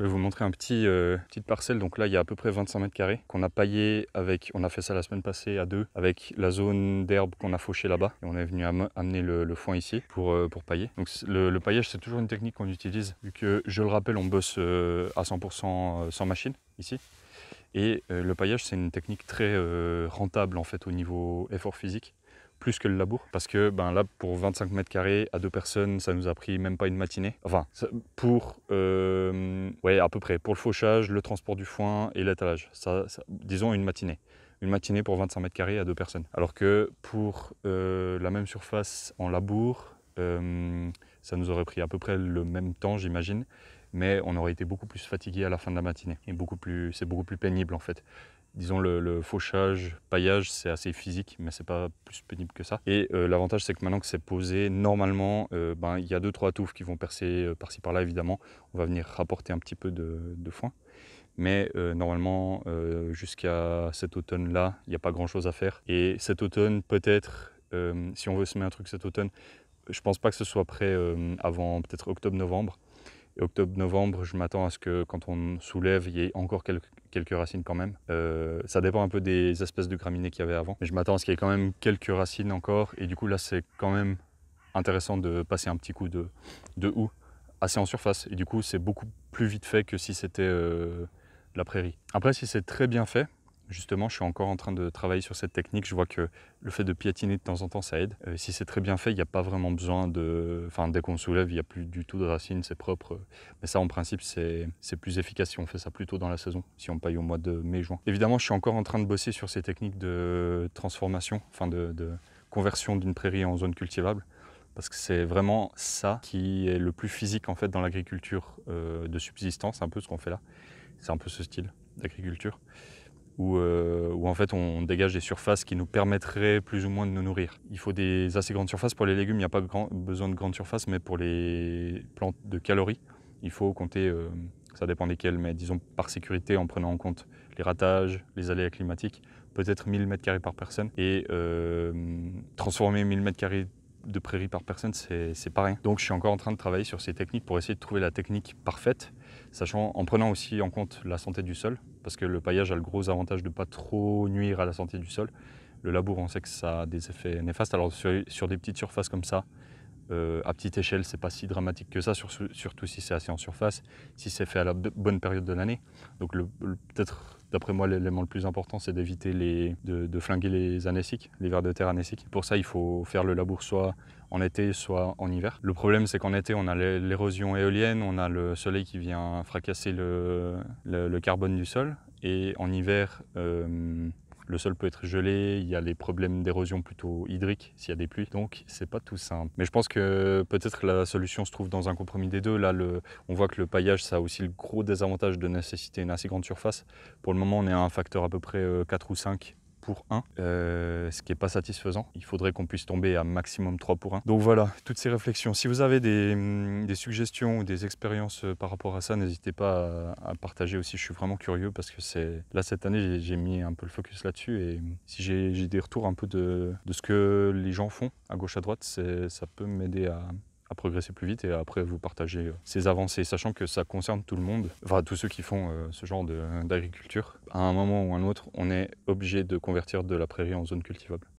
Je vais vous montrer un petit euh, petite parcelle. Donc là, il y a à peu près 25 mètres carrés qu'on a paillé avec. On a fait ça la semaine passée à deux avec la zone d'herbe qu'on a fauchée là-bas. Et on est venu amener le, foin ici pour euh, pour pailler. Donc le, paillage, c'est toujours une technique qu'on utilise vu que je le rappelle, on bosse euh, à 100% sans machine ici. Et euh, le paillage, c'est une technique très euh, rentable en fait au niveau effort physique plus que le labour parce que ben là pour 25 mètres carrés à deux personnes ça nous a pris même pas une matinée enfin pour euh, ouais à peu près pour le fauchage le transport du foin et l'étalage ça, disons une matinée une matinée pour 25 mètres carrés à deux personnes alors que pour la même surface en labour euh, ça nous aurait pris à peu près le même temps, j'imagine, mais on aurait été beaucoup plus fatigué à la fin de la matinée. Et beaucoup plus, c'est beaucoup plus pénible en fait. Disons le, fauchage, paillage, c'est assez physique, mais c'est pas plus pénible que ça. Et euh, l'avantage, c'est que maintenant que c'est posé, normalement, euh, ben, il ben, y a deux trois touffes qui vont percer par-ci par-là. Évidemment, on va venir rapporter un petit peu de, foin, mais normalement jusqu'à cet automne là il n'y a pas grand chose à faire et cet automne peut-être si on veut semer un truc cet automne je pense pas que ce soit prêt euh, avant peut-être octobre-novembre. Et octobre-novembre, je m'attends à ce que quand on soulève, il y ait encore quelques, racines quand même. Euh, ça dépend un peu des espèces de graminées qu'il y avait avant. Mais je m'attends à ce qu'il y ait quand même quelques racines encore. Et du coup, là, c'est quand même intéressant de passer un petit coup de, de houe assez en surface. Et du coup, c'est beaucoup plus vite fait que si c'était euh, la prairie. Après, si c'est très bien fait, Justement, je suis encore en train de travailler sur cette technique. Je vois que le fait de piétiner de temps en temps, ça aide. Euh, si c'est très bien fait, il n'y a pas vraiment besoin de... Enfin, dès qu'on soulève, il n'y a plus du tout de racines, c'est propre. Mais ça, en principe, c'est plus efficace si on fait ça plus tôt dans la saison, si on paye au mois de mai-juin. Évidemment, je suis encore en train de bosser sur ces techniques de transformation, enfin de, conversion d'une prairie en zone cultivable parce que c'est vraiment ça qui est le plus physique en fait dans l'agriculture euh, de subsistance, un peu ce qu'on fait là. C'est un peu ce style d'agriculture. Euh, où, en fait on dégage des surfaces qui nous permettraient plus ou moins de nous nourrir. Il faut des assez grandes surfaces. Pour les légumes, il n'y a pas grand, besoin de grandes surfaces, mais pour les plantes de calories, il faut compter, euh, ça dépend desquelles, mais disons par sécurité en prenant en compte les ratages, les aléas climatiques, peut-être 1000 m2 par personne. Et euh, transformer 1000 m2 de prairie par personne, c'est pas rien. Donc je suis encore en train de travailler sur ces techniques pour essayer de trouver la technique parfaite, sachant en prenant aussi en compte la santé du sol, parce que le paillage a le gros avantage de ne pas trop nuire à la santé du sol. Le labour, on sait que ça a des effets néfastes. Alors sur, sur des petites surfaces comme ça, euh, à petite échelle, c'est pas si dramatique que ça, surtout si c'est assez en surface, si c'est fait à la bonne période de l'année. Donc le, peut-être, d'après moi, l'élément le plus important, c'est d'éviter les, de, flinguer les anéciques, les vers de terre anéciques. Pour ça, il faut faire le labour soit en été, soit en hiver. Le problème, c'est qu'en été, on a l'érosion éolienne, on a le soleil qui vient fracasser le, le carbone du sol, et en hiver, euh, le sol peut être gelé, il y a les problèmes d'érosion plutôt hydrique s'il y a des pluies. Donc c'est pas tout simple. Mais je pense que peut-être la solution se trouve dans un compromis des deux. Là, on voit que le paillage, ça a aussi le gros désavantage de nécessiter une assez grande surface. Pour le moment, on est à un facteur à peu près 4 euh, ou 5 pour 1, euh, ce qui n'est pas satisfaisant. Il faudrait qu'on puisse tomber à maximum 3 pour 1. Donc voilà, toutes ces réflexions. Si vous avez des, mm, suggestions ou des expériences euh, par rapport à ça, n'hésitez pas à, partager aussi. Je suis vraiment curieux parce que c'est là, cette année, j'ai mis un peu le focus là-dessus. Et mm, si j'ai des retours un peu de, de ce que les gens font à gauche, à droite, ça peut m'aider à, à progresser plus vite et après vous partager euh, ces avancées, sachant que ça concerne tout le monde, enfin tous ceux qui font euh, ce genre d'agriculture. À un moment ou à un autre, on est obligé de convertir de la prairie en zone cultivable.